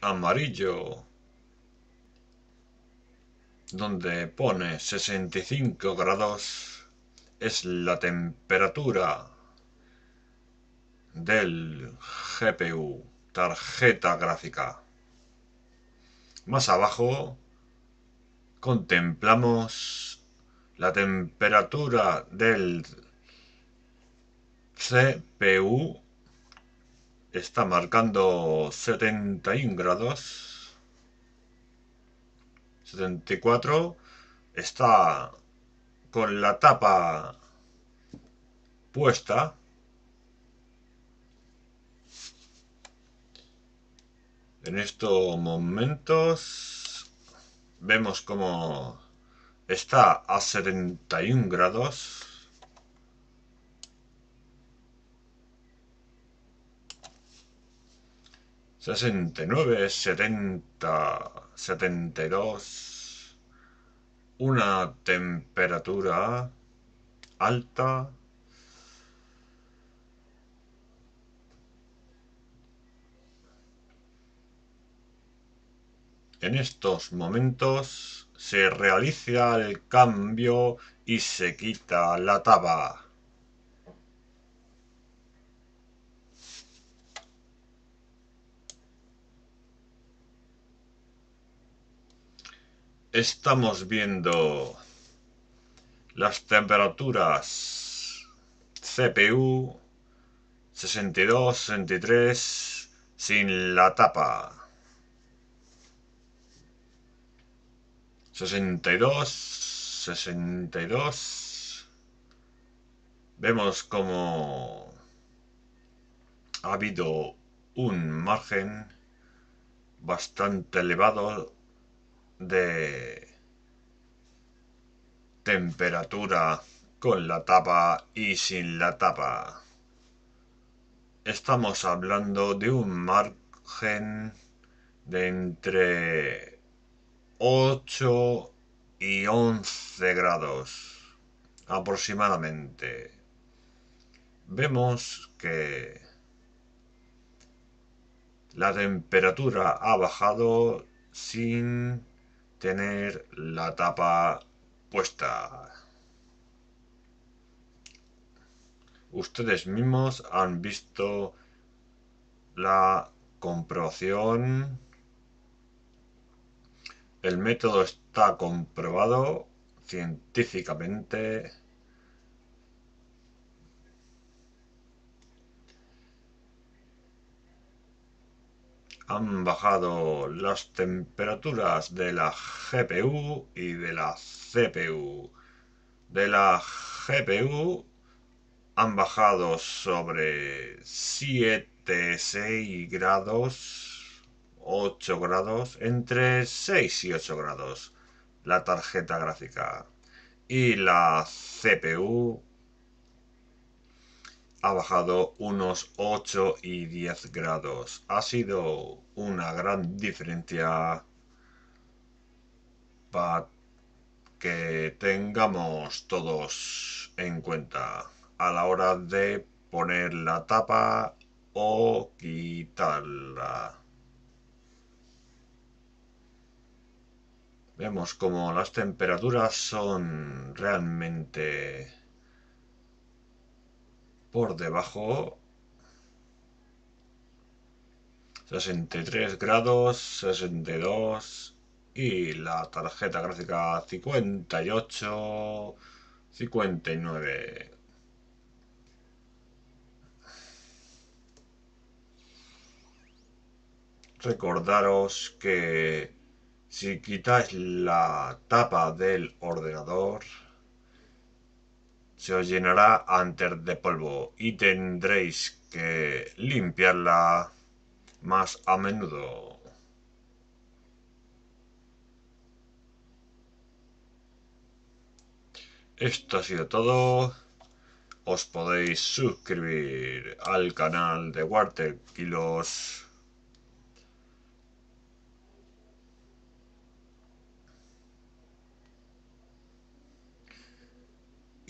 amarillo donde pone 65 grados es la temperatura del GPU, tarjeta gráfica. Más abajo contemplamos la temperatura del CPU está marcando 71 grados. 74. Está con la tapa puesta. En estos momentos vemos como está a 71 grados. 69, 70, 72. Una temperatura alta. En estos momentos se realiza el cambio y se quita la taba. estamos viendo las temperaturas CPU 62, 63 sin la tapa 62, 62 vemos como ha habido un margen bastante elevado de temperatura con la tapa y sin la tapa. Estamos hablando de un margen de entre 8 y 11 grados aproximadamente. Vemos que la temperatura ha bajado sin tener la tapa puesta. Ustedes mismos han visto la comprobación. El método está comprobado científicamente. han bajado las temperaturas de la GPU y de la CPU. De la GPU han bajado sobre 7, 6 grados, 8 grados, entre 6 y 8 grados la tarjeta gráfica. Y la CPU ha bajado unos 8 y 10 grados. Ha sido una gran diferencia para que tengamos todos en cuenta a la hora de poner la tapa o quitarla. Vemos como las temperaturas son realmente por debajo 63 grados 62 y la tarjeta gráfica 58 59 recordaros que si quitáis la tapa del ordenador se os llenará antes de polvo y tendréis que limpiarla más a menudo. Esto ha sido todo. Os podéis suscribir al canal de Water Kilos.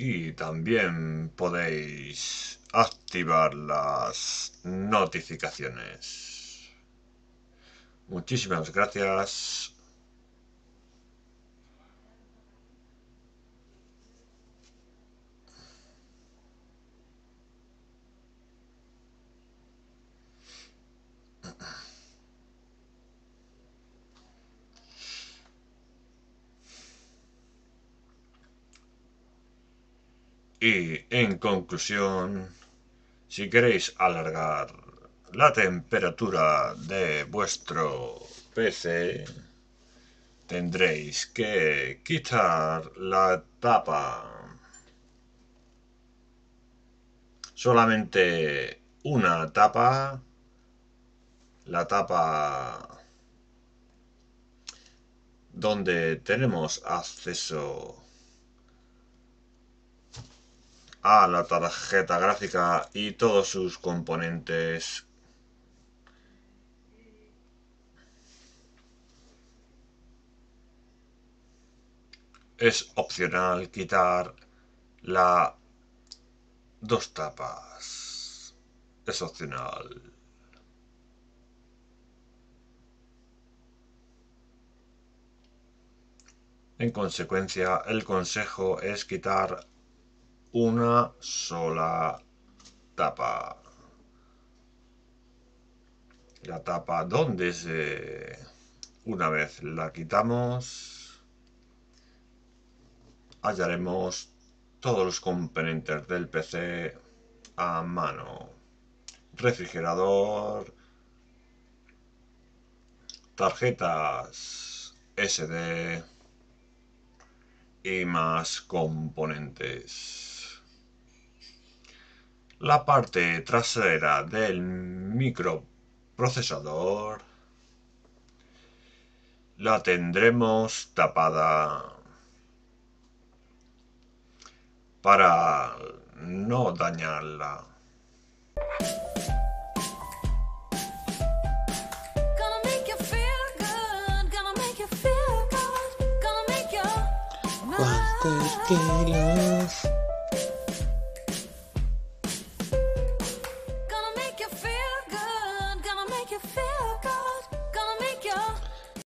y también podéis activar las notificaciones. Muchísimas gracias. Y en conclusión, si queréis alargar la temperatura de vuestro PC, tendréis que quitar la tapa. Solamente una tapa, la tapa donde tenemos acceso a la tarjeta gráfica y todos sus componentes es opcional quitar la dos tapas. Es opcional. En consecuencia, el consejo es quitar una sola tapa. La tapa donde se... Una vez la quitamos, hallaremos todos los componentes del PC a mano. Refrigerador, tarjetas SD y más componentes la parte trasera del microprocesador la tendremos tapada para no dañarla.